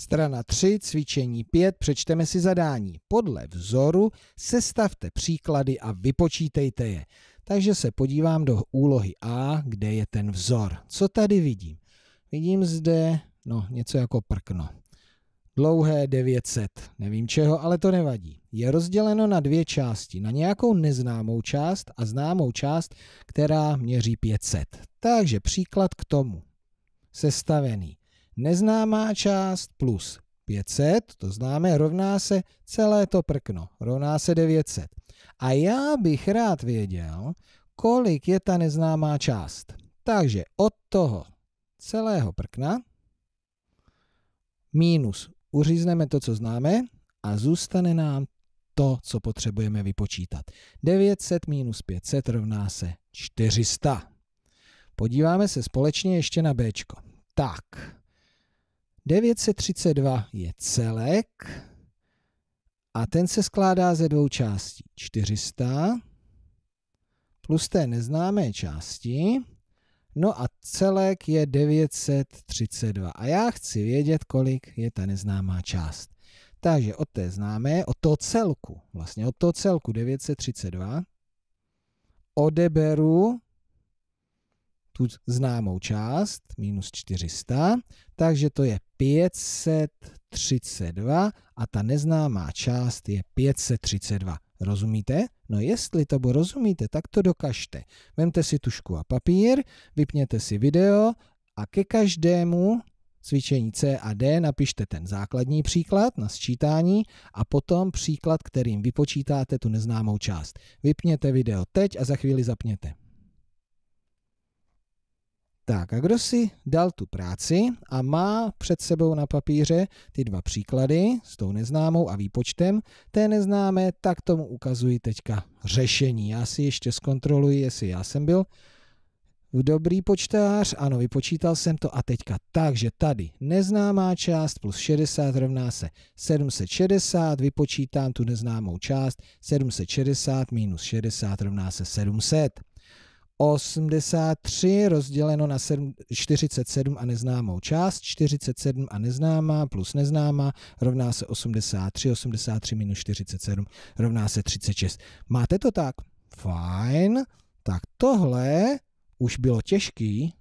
Strana 3, cvičení 5, přečteme si zadání. Podle vzoru sestavte příklady a vypočítejte je. Takže se podívám do úlohy A, kde je ten vzor. Co tady vidím? Vidím zde no, něco jako prkno. Dlouhé 900, nevím čeho, ale to nevadí. Je rozděleno na dvě části. Na nějakou neznámou část a známou část, která měří 500. Takže příklad k tomu. Sestavený neznámá část plus 500, to známe, rovná se celé to prkno, rovná se 900. A já bych rád věděl, kolik je ta neznámá část. Takže od toho celého prkna minus uřízneme to, co známe a zůstane nám to, co potřebujeme vypočítat. 900 minus 500 rovná se 400. Podíváme se společně ještě na B. Tak, 932 je celek a ten se skládá ze dvou částí. 400 plus té neznámé části. No a celek je 932. A já chci vědět, kolik je ta neznámá část. Takže od té známé, od toho celku, vlastně od toho celku 932, odeberu tu známou část, minus 400, takže to je 532 a ta neznámá část je 532. Rozumíte? No jestli to rozumíte, tak to dokažte. Vemte si tušku a papír, vypněte si video a ke každému cvičení C a D napište ten základní příklad na sčítání a potom příklad, kterým vypočítáte tu neznámou část. Vypněte video teď a za chvíli zapněte. Tak a kdo si dal tu práci a má před sebou na papíře ty dva příklady s tou neznámou a výpočtem té neznámé, tak tomu ukazuji teďka řešení. Já si ještě zkontroluji, jestli já jsem byl dobrý počtář, ano, vypočítal jsem to a teďka. Takže tady neznámá část plus 60 rovná se 760, vypočítám tu neznámou část, 760 minus 60 rovná se 700. 83 rozděleno na 7, 47 a neznámou část. 47 a neznámá plus neznámá rovná se 83. 83 minus 47 rovná se 36. Máte to tak? Fajn. Tak tohle už bylo těžký,